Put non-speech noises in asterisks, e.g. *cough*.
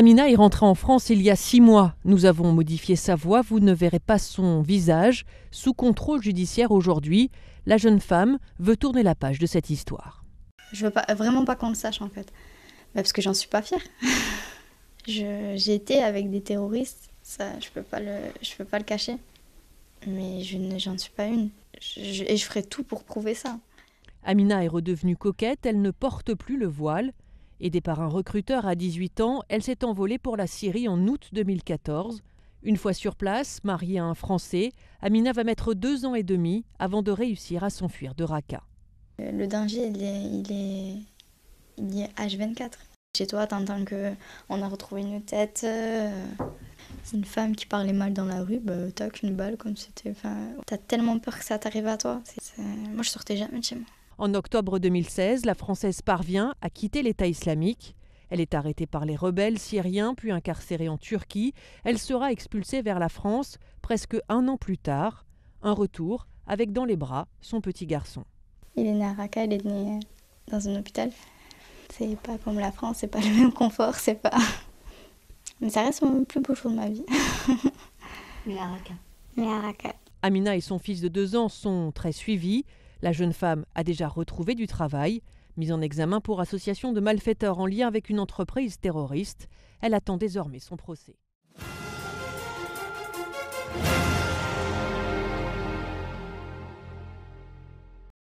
Amina est rentrée en France il y a six mois. Nous avons modifié sa voix, vous ne verrez pas son visage. Sous contrôle judiciaire aujourd'hui, la jeune femme veut tourner la page de cette histoire. Je veux pas, vraiment pas qu'on le sache en fait, parce que j'en suis pas fière. *laughs* J'ai été avec des terroristes, ça je peux je peux pas le cacher, mais je j'en suis pas une. et je ferai tout pour prouver ça. Amina est redevenue coquette, elle ne porte plus le voile. Aidée par un recruteur à 18 ans, elle s'est envolée pour la Syrie en août 2014. Une fois sur place, mariée à un Français, Amina va mettre deux ans et demi avant de réussir à s'enfuir de Raqqa. Le danger, il est, il est, H24. Chez toi, t'entends qu'on a retrouvé une tête, euh, une femme qui parlait mal dans la rue, bah, une balle comme c'était. T'as tellement peur que ça t'arrive à toi. Moi, je sortais jamais de chez moi. En octobre 2016, la Française parvient à quitter l'État islamique. Elle est arrêtée par les rebelles syriens, puis incarcérée en Turquie. Elle sera expulsée vers la France presque un an plus tard. Un retour avec dans les bras son petit garçon. Il est né à Raqqa, il est né dans un hôpital. C'est pas comme la France, c'est pas le même confort, c'est pas. Mais ça reste le plus beau jour de ma vie. Mais à Raqqa. Mais à Raqqa. Amina et son fils de deux ans sont très suivis. La jeune femme a déjà retrouvé du travail, mise en examen pour association de malfaiteurs en lien avec une entreprise terroriste. Elle attend désormais son procès.